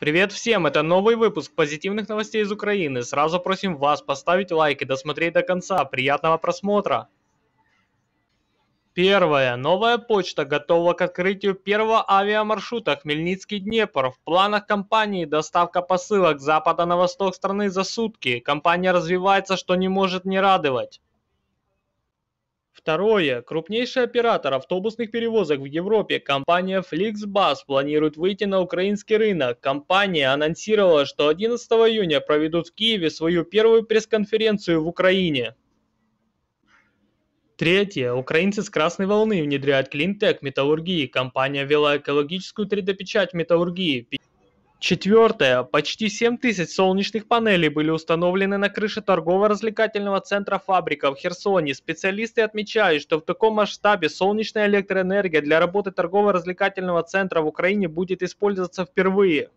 Привет всем, это новый выпуск позитивных новостей из Украины. Сразу просим вас поставить лайк и досмотреть до конца. Приятного просмотра! Первое. Новая почта готова к открытию первого авиамаршрута Хмельницкий-Днепр. В планах компании доставка посылок с запада на восток страны за сутки. Компания развивается, что не может не радовать. Второе. Крупнейший оператор автобусных перевозок в Европе, компания Flixbus, планирует выйти на украинский рынок. Компания анонсировала, что 11 июня проведут в Киеве свою первую пресс-конференцию в Украине. Третье. Украинцы с красной волны внедряют клинтек металлургии. Компания ввела экологическую 3D-печать металлургии. Четвертое. Почти 7 тысяч солнечных панелей были установлены на крыше торгово-развлекательного центра «Фабрика» в Херсоне. Специалисты отмечают, что в таком масштабе солнечная электроэнергия для работы торгово-развлекательного центра в Украине будет использоваться впервые.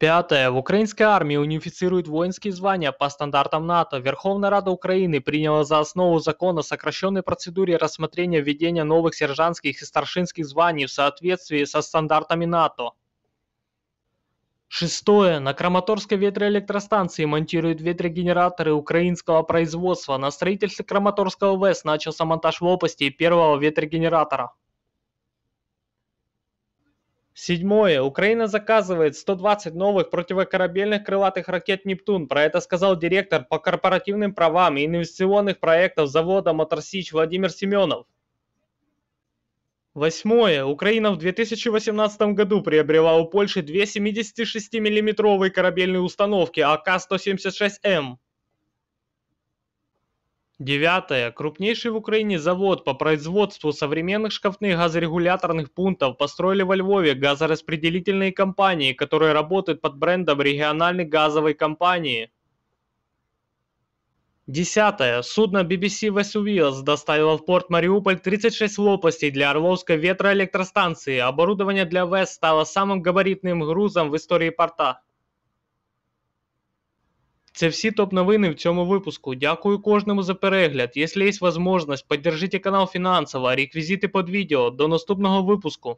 Пятое. В украинской армии унифицируют воинские звания по стандартам НАТО. Верховная Рада Украины приняла за основу закон о сокращенной процедуре рассмотрения введения новых сержантских и старшинских званий в соответствии со стандартами НАТО. Шестое. На Краматорской ветроэлектростанции монтируют ветрогенераторы украинского производства. На строительстве Краматорского ВЭС начался монтаж лопасти первого ветрогенератора. Седьмое. Украина заказывает 120 новых противокорабельных крылатых ракет «Нептун». Про это сказал директор по корпоративным правам и инвестиционных проектов завода «Моторсич» Владимир Семенов. Восьмое. Украина в 2018 году приобрела у Польши две 76-миллиметровые корабельные установки АК-176М. Девятое. Крупнейший в Украине завод по производству современных шкафных газорегуляторных пунктов построили во Львове газораспределительные компании, которые работают под брендом региональной газовой компании. Десятое. Судно BBC Vesuvius доставило в порт Мариуполь 36 лопастей для Орловской ветроэлектростанции. Оборудование для ВЭС стало самым габаритным грузом в истории порта. Це все топ-новини в цьому выпуску. Дякую кожному за перегляд. Если есть возможность, поддержите канал финансово. Реквизиты под видео. До наступного выпуску.